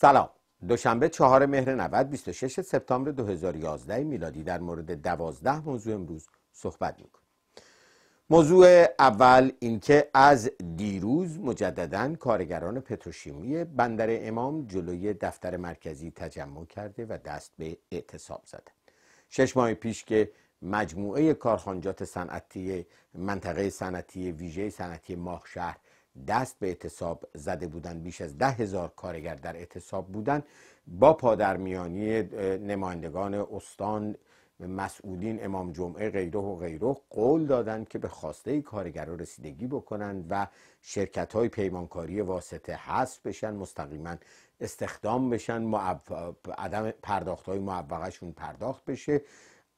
سلام دوشنبه چهار مهر 90 26 سپتامبر 2011 میلادی در مورد دوازده موضوع امروز صحبت میکنیم موضوع اول اینکه از دیروز مجددا کارگران پتروشیمی بندر امام جلوی دفتر مرکزی تجمع کرده و دست به اعتصاب زده شش ماه پیش که مجموعه کارخانجات صنعتی منطقه صنعتی ویژه صنعتی ماهشهر دست به اعتصاب زده بودن بیش از ده هزار کارگر در اعتصاب بودند با پادرمیانی نمایندگان استان مسئولین امام جمعه غیره و غیره قول دادند که به خواسته کارگر رسیدگی بکنند و شرکت های پیمانکاری واسطه حذف بشن مستقیما استخدام بشن عدم پرداخت های معوقشون پرداخت بشه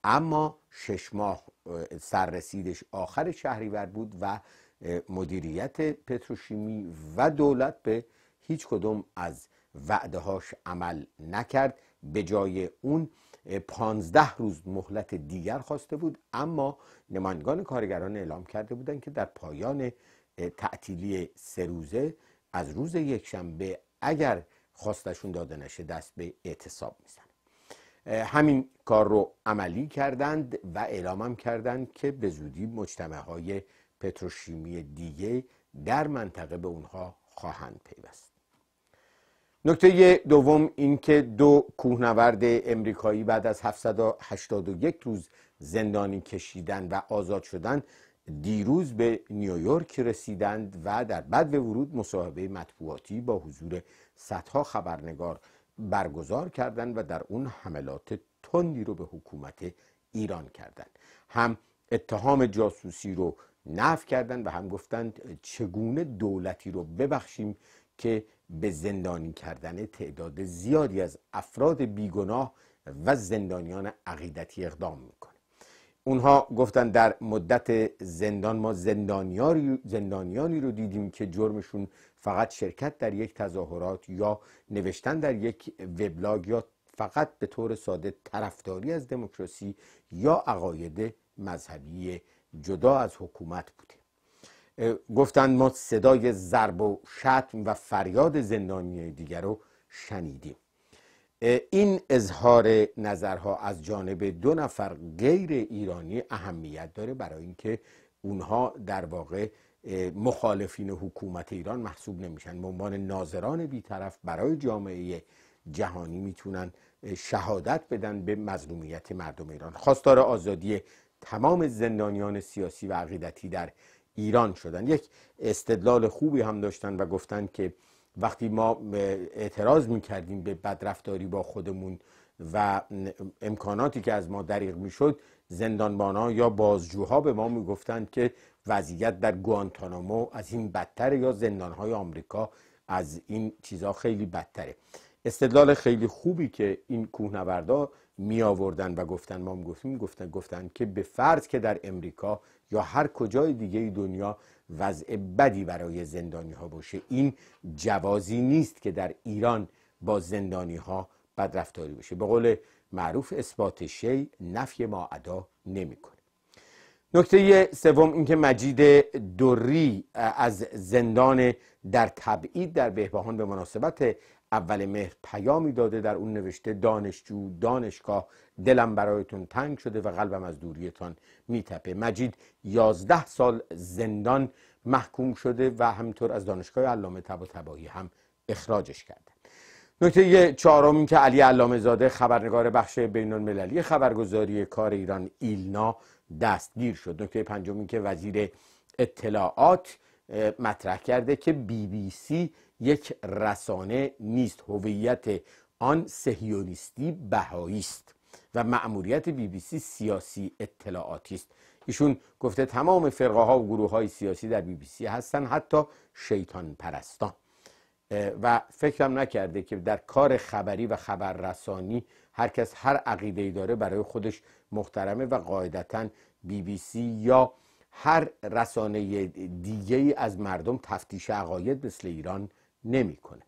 اما شش ماه سررسیدش آخر شهریور بود و مدیریت پتروشیمی و دولت به هیچ کدوم از وعدهاش عمل نکرد به جای اون پانزده روز مهلت دیگر خواسته بود اما نمایندگان کارگران اعلام کرده بودند که در پایان تعطیلی سه روزه از روز یکشنبه اگر خواستشون داده نشه دست به اعتصاب میزن همین کار رو عملی کردند و اعلام کردند که به زودی مجتمع های پتروشیمی دیگه در منطقه به اونها خواهند پیوست نکته دوم اینکه دو کوهنورد امریکایی بعد از 781 روز زندانی کشیدن و آزاد شدن دیروز به نیویورک رسیدند و در بعد به ورود مصاحبه مطبوعاتی با حضور صدها خبرنگار برگزار کردند و در اون حملات تندی رو به حکومت ایران کردند هم اتهام جاسوسی رو نف کردند و هم گفتند چگونه دولتی رو ببخشیم که به زندانی کردن تعداد زیادی از افراد بیگناه و زندانیان عقیدتی اقدام میکنه اونها گفتن در مدت زندان ما زندانیانی رو دیدیم که جرمشون فقط شرکت در یک تظاهرات یا نوشتن در یک وبلاگ یا فقط به طور ساده طرفداری از دموکراسی یا عقاید مذهبی جدا از حکومت بوده گفتند ما صدای ضرب و شتم و فریاد زندانی دیگر رو شنیدیم این اظهار نظرها از جانب دو نفر غیر ایرانی اهمیت داره برای اینکه اونها در واقع مخالفین حکومت ایران محسوب نمیشن به عنوان ناظران بیطرف برای جامعه جهانی میتونن شهادت بدن به مظلومیت مردم ایران خواستار آزادی تمام زندانیان سیاسی و عقیدتی در ایران شدن یک استدلال خوبی هم داشتن و گفتند که وقتی ما اعتراض میکردیم به بدرفتاری با خودمون و امکاناتی که از ما دریغ میشد زندانبانا یا بازجوها به ما میگفتند که وضعیت در گوانتانامو از این بدتره یا زندانهای آمریکا از این چیزها خیلی بدتره استدلال خیلی خوبی که این کوهنوردا می آوردن و گفتن ما هم گفتیم گفتن گفتن که به فرض که در امریکا یا هر کجای دیگه دنیا وضع بدی برای زندانی ها باشه این جوازی نیست که در ایران با زندانی ها بدرفتاری باشه به قول معروف اثبات شی نفی ما ادا نمیکنه نکته سوم اینکه مجید دوری از زندان در تبعید در بهبهان به مناسبت اول مهر پیامی داده در اون نوشته دانشجو دانشگاه دلم برایتون تنگ شده و قلبم از دوریتان میتپه مجید یازده سال زندان محکوم شده و همینطور از دانشگاه علامه طباطبایی هم اخراجش کرده نکته چهارم این که علی علامه زاده خبرنگار بخش بین المللی خبرگزاری کار ایران ایلنا دستگیر شد نکته پنجم این که وزیر اطلاعات مطرح کرده که بی بی سی یک رسانه نیست هویت آن سهیونیستی بهایی است و مأموریت بی بی سی سیاسی اطلاعاتی است ایشون گفته تمام فرقه ها و گروه های سیاسی در بی بی سی هستن حتی شیطان پرستان و فکرم نکرده که در کار خبری و خبررسانی هر کس هر عقیده داره برای خودش محترمه و قاعدتا بی بی سی یا هر رسانه دیگه از مردم تفتیش عقاید مثل ایران نمیکنه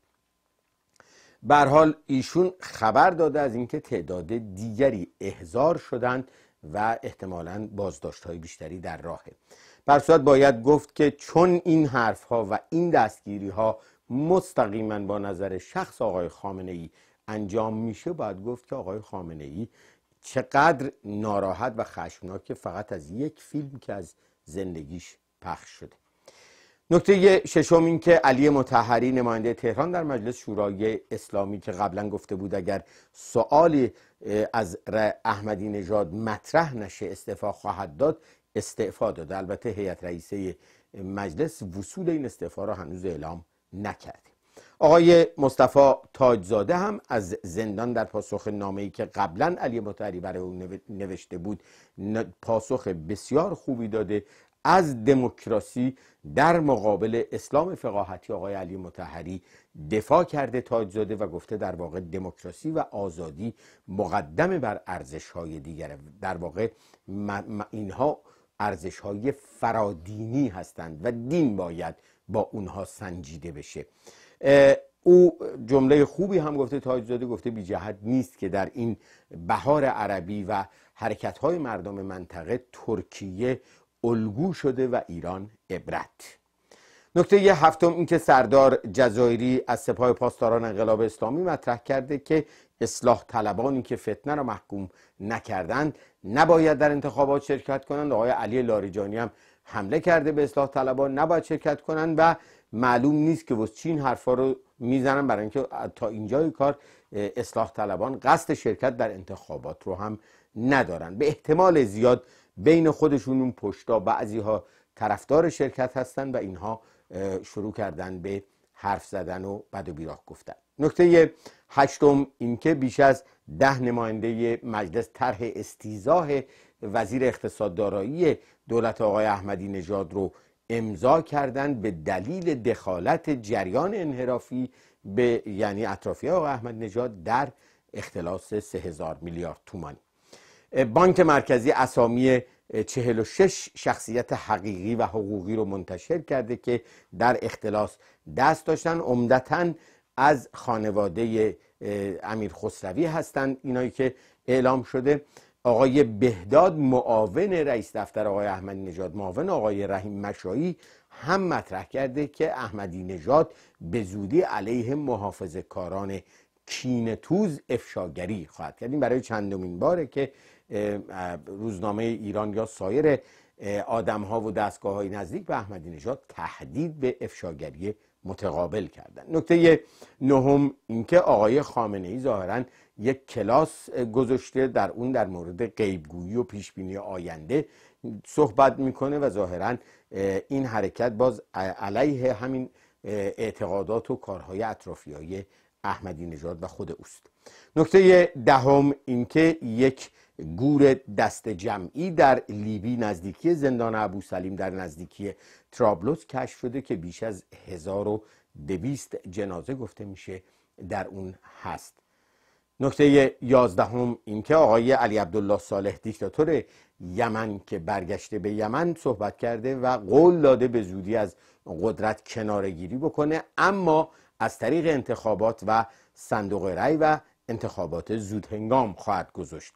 به حال ایشون خبر داده از اینکه تعداد دیگری احضار شدند و احتمالا بازداشت های بیشتری در راهه بر صورت باید گفت که چون این حرفها و این دستگیری ها مستقیما با نظر شخص آقای خامنه ای انجام میشه باید گفت که آقای خامنه ای چقدر ناراحت و که فقط از یک فیلم که از زندگیش پخش شده نکته ششم این که علی متحری نماینده تهران در مجلس شورای اسلامی که قبلا گفته بود اگر سوالی از احمدی نژاد مطرح نشه استعفا خواهد داد استعفا داد البته هیئت رئیسه مجلس وصول این استعفا را هنوز اعلام نکرده آقای مصطفی تاجزاده هم از زندان در پاسخ نامه‌ای که قبلا علی مطهری برای او نوشته بود پاسخ بسیار خوبی داده از دموکراسی در مقابل اسلام فقاهتی آقای علی متحری دفاع کرده تاجزاده و گفته در واقع دموکراسی و آزادی مقدم بر ارزش های دیگره در واقع اینها ارزش های فرادینی هستند و دین باید با اونها سنجیده بشه او جمله خوبی هم گفته تاجزاده گفته بی جهت نیست که در این بهار عربی و حرکت های مردم منطقه ترکیه الگو شده و ایران عبرت نکته یه هفتم اینکه سردار جزایری از سپاه پاسداران انقلاب اسلامی مطرح کرده که اصلاح طلبانی که فتنه را محکوم نکردند نباید در انتخابات شرکت کنند آقای علی لاریجانی هم حمله کرده به اصلاح طلبان نباید شرکت کنند و معلوم نیست که بس چین حرفا رو میزنن برای اینکه تا اینجای کار اصلاح طلبان قصد شرکت در انتخابات رو هم ندارن به احتمال زیاد بین خودشون اون پشتا بعضی ها طرفدار شرکت هستن و اینها شروع کردن به حرف زدن و بد و بیراه گفتن نکته هشتم اینکه بیش از ده نماینده مجلس طرح استیزاه وزیر اقتصاد دارایی دولت آقای احمدی نژاد رو امضا کردند به دلیل دخالت جریان انحرافی به یعنی اطرافی آقای احمد نژاد در اختلاس هزار میلیارد تومانی بانک مرکزی اسامی 46 شخصیت حقیقی و حقوقی رو منتشر کرده که در اختلاس دست داشتن عمدتا از خانواده امیر خسروی هستند اینایی که اعلام شده آقای بهداد معاون رئیس دفتر آقای احمدی نژاد معاون آقای رحیم مشایی هم مطرح کرده که احمدی نژاد به زودی علیه محافظ کاران کینتوز توز افشاگری خواهد کرد این برای چندمین باره که روزنامه ایران یا سایر آدم ها و دستگاه های نزدیک به احمدی نژاد تهدید به افشاگری متقابل کردن نکته نهم اینکه آقای خامنه ای ظاهرا یک کلاس گذاشته در اون در مورد غیبگویی و پیشبینی آینده صحبت میکنه و ظاهرا این حرکت باز علیه همین اعتقادات و کارهای اطرافی احمدی نژاد و خود اوست نکته دهم اینکه یک گور دست جمعی در لیبی نزدیکی زندان ابو سلیم در نزدیکی ترابلوس کشف شده که بیش از 1200 جنازه گفته میشه در اون هست نکته یازدهم اینکه آقای علی عبدالله صالح دیکتاتور یمن که برگشته به یمن صحبت کرده و قول داده به زودی از قدرت کنارگیری بکنه اما از طریق انتخابات و صندوق رای و انتخابات زودهنگام خواهد گذاشت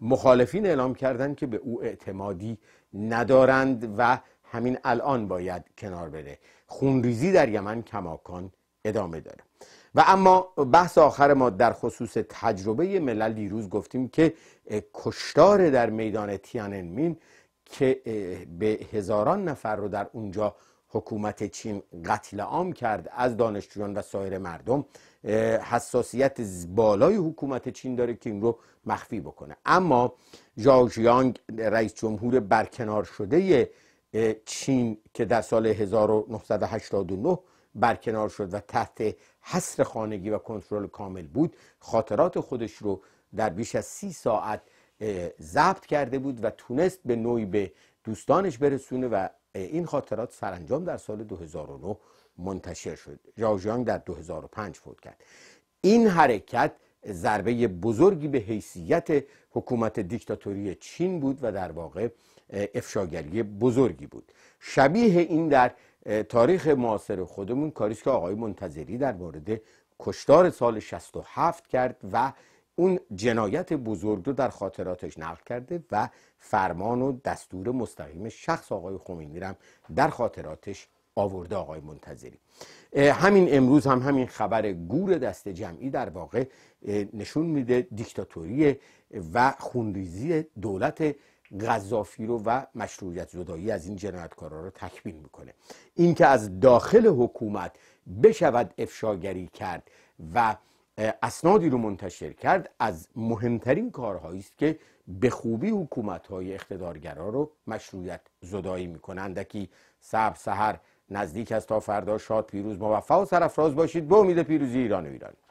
مخالفین اعلام کردند که به او اعتمادی ندارند و همین الان باید کنار بره خونریزی در یمن کماکان ادامه داره و اما بحث آخر ما در خصوص تجربه ملل دیروز گفتیم که کشتار در میدان تیاننمین که به هزاران نفر رو در اونجا حکومت چین قتل عام کرد از دانشجویان و سایر مردم حساسیت بالای حکومت چین داره که این رو مخفی بکنه اما جیانگ رئیس جمهور برکنار شده چین که در سال 1989 برکنار شد و تحت حصر خانگی و کنترل کامل بود خاطرات خودش رو در بیش از سی ساعت ضبط کرده بود و تونست به نوعی به دوستانش برسونه و این خاطرات سرانجام در سال 2009 منتشر شد جانگ در 2005 فوت کرد این حرکت ضربه بزرگی به حیثیت حکومت دیکتاتوری چین بود و در واقع افشاگری بزرگی بود شبیه این در تاریخ معاصر خودمون کاریست که آقای منتظری در مورد کشتار سال 67 کرد و اون جنایت بزرگ رو در خاطراتش نقل کرده و فرمان و دستور مستقیم شخص آقای خمینی رو در خاطراتش آورده آقای منتظری همین امروز هم همین خبر گور دست جمعی در واقع نشون میده دیکتاتوری و خونریزی دولت غذافی رو و مشروعیت زدایی از این جنایتکارا رو تکمیل میکنه اینکه از داخل حکومت بشود افشاگری کرد و اسنادی رو منتشر کرد از مهمترین کارهایی است که به خوبی حکومت های اقتدارگرا رو مشروعیت زدایی میکنند اندکی سب سحر نزدیک است تا فردا شاد پیروز موفق و سرافراز باشید به امید پیروزی ایران و ایرانی